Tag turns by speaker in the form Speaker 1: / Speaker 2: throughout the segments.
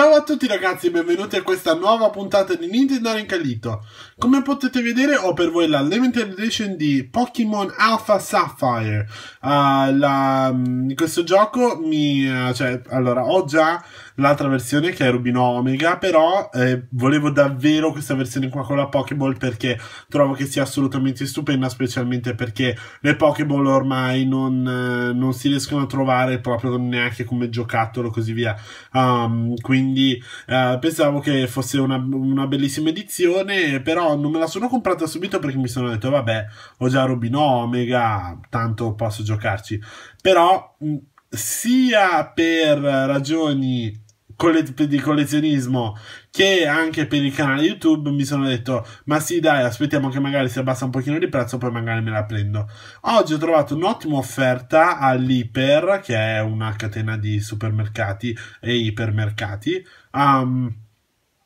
Speaker 1: Ciao a tutti ragazzi e benvenuti a questa nuova puntata di Nintendo Rincalito. Come potete vedere ho per voi la limited edition di Pokémon Alpha Sapphire. Uh, la, mm, questo gioco mi... Eh, cioè, allora, ho già l'altra versione che è Rubino Omega, però eh, volevo davvero questa versione qua con la Pokéball perché trovo che sia assolutamente stupenda, specialmente perché le Pokéball ormai non, eh, non, si riescono a trovare proprio neanche come giocattolo così via. Um, quindi eh, pensavo che fosse una, una, bellissima edizione, però non me la sono comprata subito perché mi sono detto vabbè, ho già Rubino Omega, tanto posso giocarci. Però sia per ragioni di collezionismo che anche per il canale YouTube mi sono detto ma sì dai aspettiamo che magari si abbassa un pochino di prezzo poi magari me la prendo oggi ho trovato un'ottima offerta all'Iper che è una catena di supermercati e ipermercati um,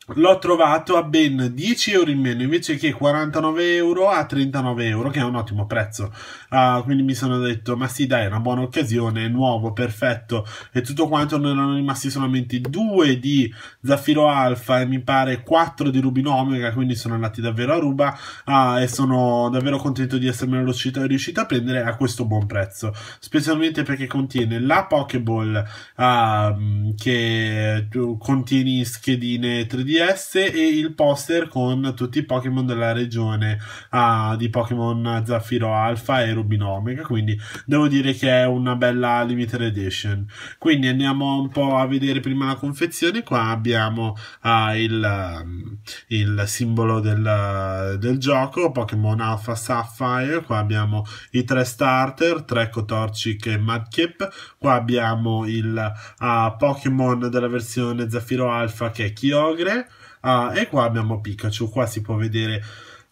Speaker 1: l'ho trovato a ben 10 euro in meno invece che 49 euro a 39 euro che è un ottimo prezzo uh, quindi mi sono detto ma sì dai è una buona occasione è nuovo perfetto e tutto quanto ne erano rimasti solamente due di zaffiro alfa e mi pare 4 di rubino omega quindi sono andati davvero a ruba uh, e sono davvero contento di essermelo riuscito, riuscito, a prendere a questo buon prezzo specialmente perché contiene la pokeball uh, ah, che contiene schedine 3D 3DS e il poster con tutti i Pokémon della regione ah, di Pokémon Zaffiro Alpha e Rubino Omega, quindi devo dire che è una bella limited edition. Quindi andiamo un po' a vedere prima la confezione, qua abbiamo ah, il, um, il, simbolo del, del gioco, Pokémon Alpha Sapphire, qua abbiamo i tre starter, tre Kotorchic e Madkip, qua abbiamo il uh, Pokémon della versione Zaffiro Alpha che è Kyogre, Ah, e qua abbiamo Pikachu, qua si può vedere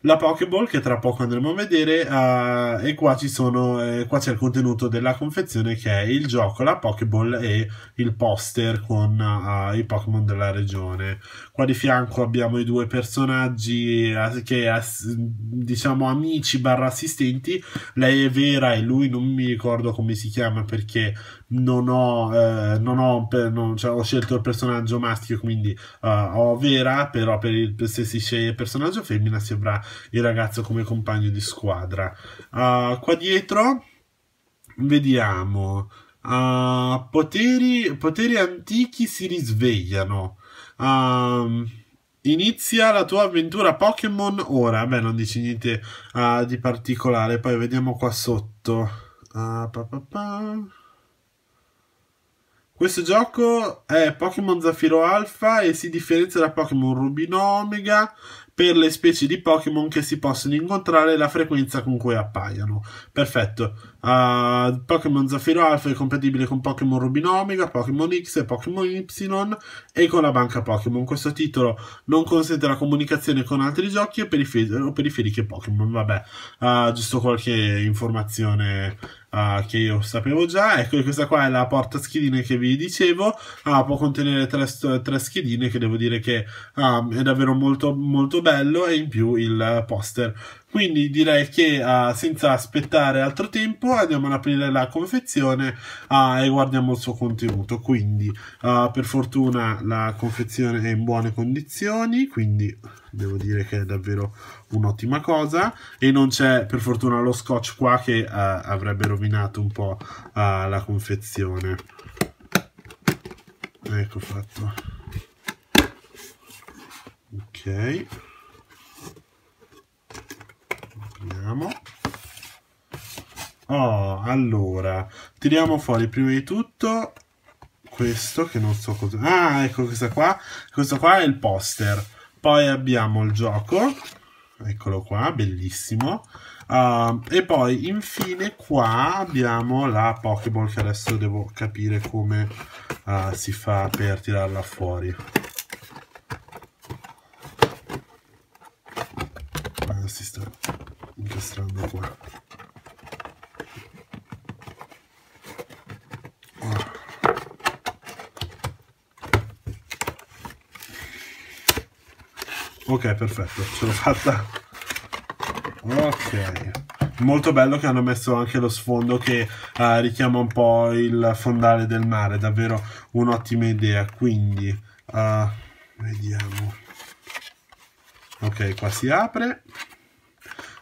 Speaker 1: la Pokéball che tra poco andremo a vedere uh, e qua, sono, eh, qua, c'è il contenuto della confezione che è il gioco, la Pokéball e il poster con uh, i Pokémon della regione. Qua di fianco abbiamo i due personaggi uh, che diciamo amici barra assistenti, lei è Vera e lui non mi ricordo come si chiama perché non ho, eh, non ho, non, cioè, ho, scelto il personaggio maschio, quindi uh, ho Vera, però per il, per se si sceglie il personaggio femmina si avrà il ragazzo come compagno di squadra. Uh, qua dietro vediamo. Uh, poteri, poteri, antichi si risvegliano. Uh, Inizia la tua avventura Pokémon ora. Beh, non dici niente uh, di particolare. Poi vediamo qua sotto. Uh, pa, pa, pa. Questo gioco è Pokémon Zaffiro Alpha e si differenzia da Pokémon Rubino Omega per le specie di Pokémon che si possono incontrare e la frequenza con cui appaiono. Perfetto. Uh, Pokémon Zaffiro Alpha è compatibile con Pokémon Rubino Omega, Pokémon X e Pokémon Y e con la banca Pokémon. Questo titolo non consente la comunicazione con altri giochi o, periferiche Pokémon. Vabbè, uh, giusto qualche informazione uh, che io sapevo già. Ecco, questa qua è la porta schedine che vi dicevo. Uh, può contenere tre, tre, schedine che devo dire che um, è davvero molto, molto bello e in più il poster quindi direi che uh, senza aspettare altro tempo andiamo ad aprire la confezione uh, e guardiamo il suo contenuto. Quindi uh, per fortuna la confezione è in buone condizioni, quindi devo dire che è davvero un'ottima cosa e non c'è per fortuna lo scotch qua che avrebbe rovinato un po' la confezione. Ecco fatto. Ok. vediamo. Oh, allora, tiriamo fuori prima di tutto questo che non so cosa... Ah, ecco questa qua. Questo qua è il poster. Poi abbiamo il gioco. Eccolo qua, bellissimo. Uh, e poi infine qua abbiamo la Pokéball che adesso devo capire come uh, si fa per tirarla fuori. si sta strada qua ok perfetto ce l'ho fatta ok molto bello che hanno messo anche lo sfondo che uh, richiama un po' il fondale del mare davvero un'ottima idea quindi uh, vediamo ok qua si apre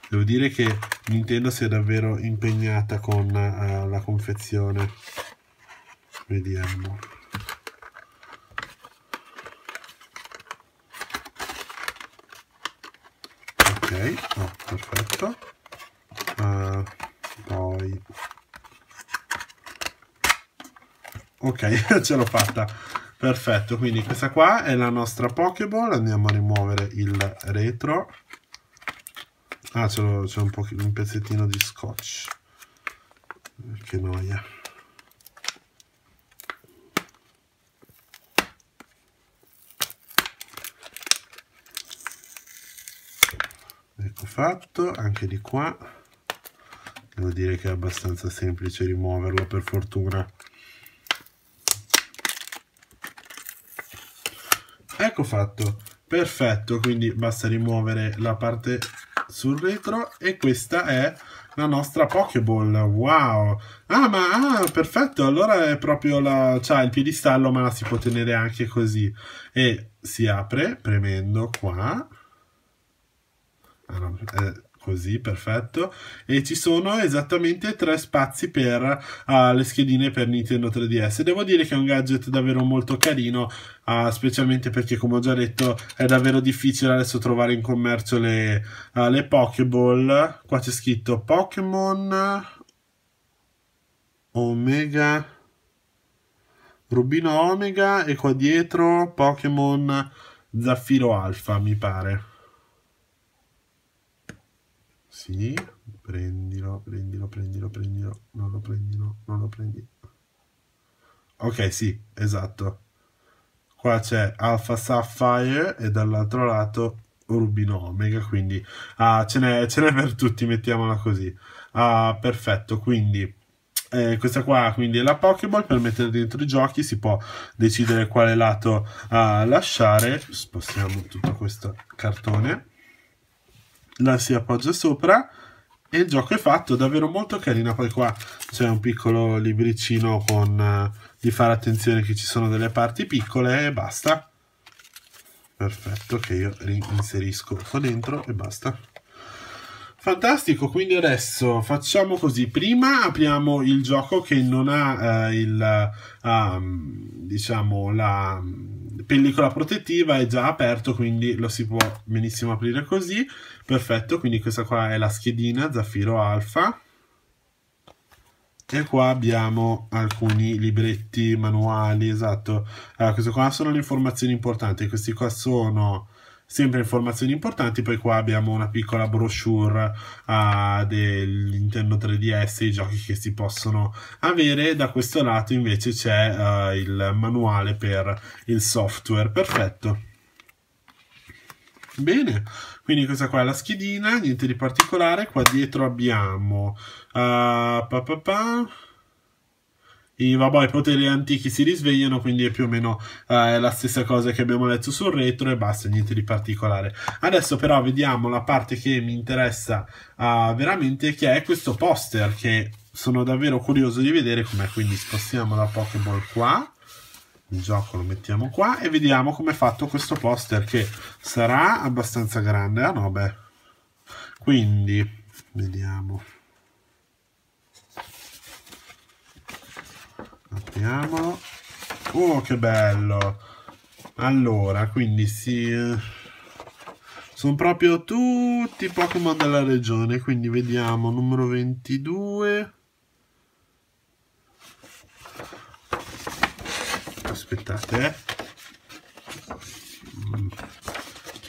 Speaker 1: Devo dire che Nintendo si è davvero impegnata con uh, la confezione. Vediamo. Ok, oh, perfetto. Uh, poi... Ok, ce l'ho fatta. Perfetto, quindi questa qua è la nostra Pokéball. Andiamo a rimuovere il retro. Ah, c'è un, un pezzettino di scotch. Che noia. Ecco fatto, anche di qua. Devo dire che è abbastanza semplice rimuoverlo, per fortuna. Ecco fatto, perfetto, quindi basta rimuovere la parte sul retro e questa è la nostra Pokéball. Wow! Ah, ma ah, perfetto! Allora è proprio la... Cioè, il piedistallo, ma la si può tenere anche così. E si apre premendo qua. Ah, no, eh, così, perfetto. E ci sono esattamente tre spazi per uh, le schedine per Nintendo 3DS. Devo dire che è un gadget davvero molto carino, uh, specialmente perché, come ho già detto, è davvero difficile adesso trovare in commercio le, uh, le Pokéball. Qua c'è scritto Pokémon Omega Rubino Omega e qua dietro Pokémon Zaffiro Alfa, mi pare. Sì, prendilo, prendilo, prendilo, prendilo, non lo prendi, no, non lo prendi. Ok, sì, esatto. Qua c'è Alpha Sapphire e dall'altro lato Rubino Omega, quindi ah, ce, n'è, per tutti, mettiamola così. Ah, perfetto, quindi eh, questa qua quindi è la Pokéball, per mettere dentro i giochi si può decidere quale lato ah, lasciare. Spostiamo tutto questo cartone la si appoggia sopra e il gioco è fatto davvero molto carino poi qua c'è un piccolo libricino con uh, di fare attenzione che ci sono delle parti piccole e basta perfetto che io inserisco qua dentro e basta Fantastico, quindi adesso facciamo così. Prima apriamo il gioco che non ha eh, il, eh, um, diciamo, la mm, pellicola protettiva, è già aperto, quindi lo si può benissimo aprire così. Perfetto, quindi questa qua è la schedina Zaffiro Alfa. E qua abbiamo alcuni libretti, manuali, esatto. Allora, queste qua sono le informazioni importanti, questi qua sono sempre informazioni importanti. Poi qua abbiamo una piccola brochure uh, del Nintendo 3DS, i giochi che si possono avere. Da questo lato invece c'è uh, il manuale per il software. Perfetto. Bene, quindi questa qua è la schedina, niente di particolare. Qua dietro abbiamo... Uh, pa, pa, pa i, vabbè, i poteri antichi si risvegliano, quindi è più o meno eh, la stessa cosa che abbiamo letto sul retro e basta, niente di particolare. Adesso però vediamo la parte che mi interessa eh, veramente, che è questo poster, che sono davvero curioso di vedere com'è, quindi spostiamo la Pokéball qua il gioco lo mettiamo qua e vediamo come è fatto questo poster che sarà abbastanza grande ah no beh quindi vediamo apriamo oh che bello allora quindi si eh, sono proprio tutti i Pokémon della regione quindi vediamo numero 22 aspettate eh. mm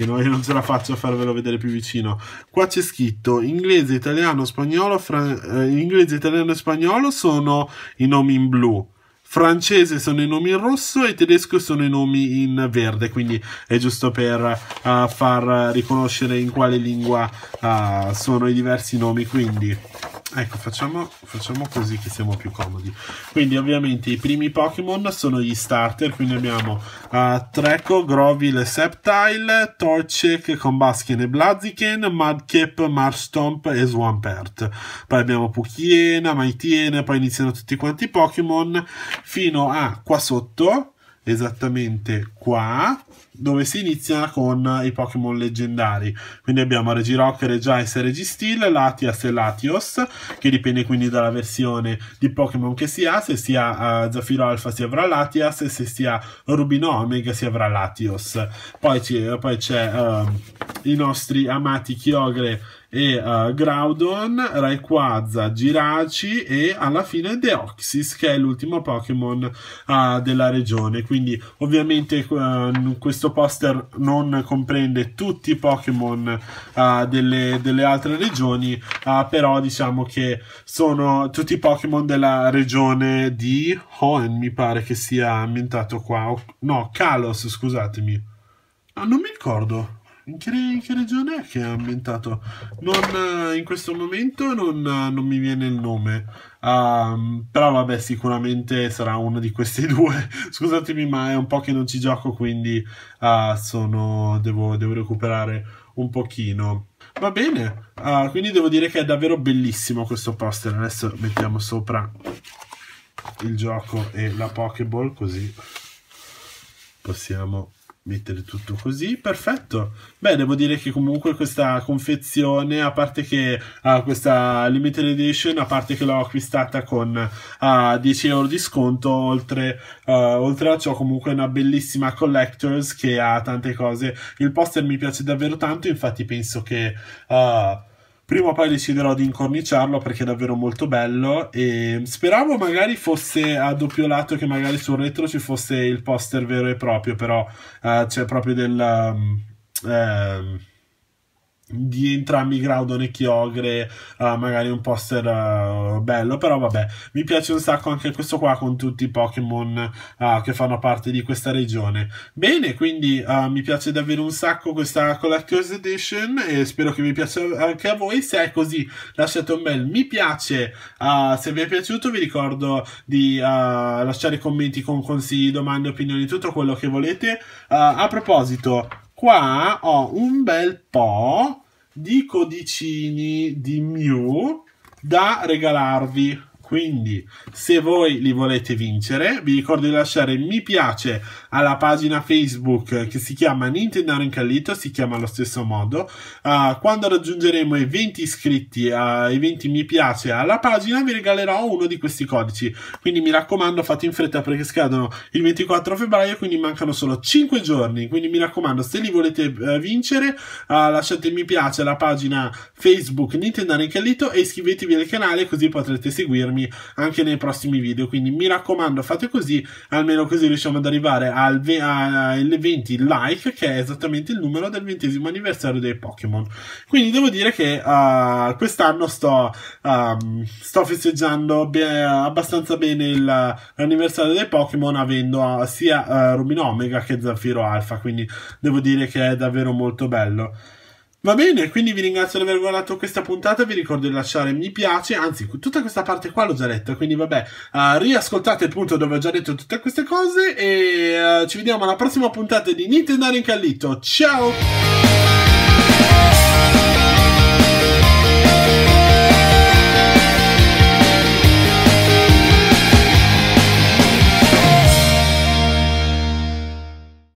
Speaker 1: che non, non ce la faccio a farvelo vedere più vicino. Qua c'è scritto inglese, italiano, spagnolo, fran- eh, inglese, italiano e spagnolo sono i nomi in blu francese sono i nomi in rosso e tedesco sono i nomi in verde, quindi è giusto per uh, far riconoscere in quale lingua uh, sono i diversi nomi. Quindi Ecco, facciamo, facciamo, così che siamo più comodi. Quindi, ovviamente, i primi Pokémon sono gli starter. Quindi abbiamo uh, Treco, Grovile, Septile, Torchic, Combusken e Blaziken, Mudcap, Marstomp e Swampert. Poi abbiamo Pukiena, Maitiena, poi iniziano tutti quanti i Pokémon fino a qua sotto esattamente qua dove si inizia con i Pokémon leggendari quindi abbiamo Regirock, Regice e Registil Latias e Latios che dipende quindi dalla versione di Pokémon che si ha se si ha uh, eh, Zafiro Alpha si avrà Latias e se si ha Rubino Omega si avrà Latios poi, c'è uh, i nostri amati Chiogre e uh, Groudon, Rayquaza, Giraci e alla fine Deoxys che è l'ultimo Pokémon uh, della regione quindi ovviamente uh, questo poster non comprende tutti i Pokémon delle, delle, altre regioni però diciamo che sono tutti i Pokémon della regione di Hoenn mi pare che sia ambientato qua no Kalos scusatemi ah, non mi ricordo in che, in che, regione è che è ambientato? Non, eh, in questo momento non, eh, non mi viene il nome, um, però vabbè sicuramente sarà uno di questi due. Scusatemi ma è un po' che non ci gioco quindi uh, sono, devo, devo, recuperare un pochino. Va bene, uh, quindi devo dire che è davvero bellissimo questo poster. Adesso mettiamo sopra il gioco e la Pokéball così possiamo mettere tutto così, perfetto. Beh, devo dire che comunque questa confezione, a parte che uh, questa limited edition, a parte che l'ho acquistata con uh, ah, 10 euro di sconto, oltre, uh, oltre a ciò comunque è una bellissima collectors che ha tante cose. Il poster mi piace davvero tanto, infatti penso che... Uh, Prima o poi deciderò di incorniciarlo perché è davvero molto bello e speravo magari fosse a doppio lato che magari sul retro ci fosse il poster vero e proprio, però uh, c'è proprio del... Um, um, di entrambi Groudon e Chiogre uh, eh, magari un poster uh, bello però vabbè mi piace un sacco anche questo qua con tutti i Pokémon uh, che fanno parte di questa regione bene quindi mi piace davvero un sacco questa Collector's Edition e spero che vi piaccia anche a voi se è così lasciate un bel mi piace se vi è piaciuto vi ricordo di lasciare commenti con consigli domande opinioni tutto quello che volete a proposito qua ho un bel po' di codicini di Mew da regalarvi. Quindi, se voi li volete vincere, vi ricordo di lasciare mi piace alla pagina Facebook eh, che si chiama Nintendo Incallito, si chiama allo stesso modo. Uh, quando raggiungeremo i 20 iscritti eh, i 20 mi piace alla pagina, vi regalerò uno di questi codici. Quindi mi raccomando, fate in fretta perché scadono il 24 febbraio, quindi mancano solo 5 giorni. Quindi mi raccomando, se li volete vincere, lasciate il mi piace alla pagina Facebook Nintendo Incallito e iscrivetevi al canale così potrete seguirmi anche nei prossimi video. Quindi mi raccomando, fate così, almeno così riusciamo ad arrivare a al, ve- al 20 like, che è esattamente il numero del ventesimo anniversario dei Pokémon. Quindi devo dire che uh, quest'anno sto, um, sto festeggiando be- abbastanza bene il, l'anniversario dei Pokémon, avendo uh, sia uh, Rubino Omega che Zaffiro Alpha. Quindi devo dire che è davvero molto bello. Va bene, quindi vi ringrazio di aver guardato questa puntata, vi ricordo di lasciare mi piace, anzi tutta questa parte qua l'ho già letta, quindi vabbè, uh, riascoltate il punto dove ho già detto tutte queste cose e uh, ci vediamo alla prossima puntata di Nintendo Incallito. Ciao!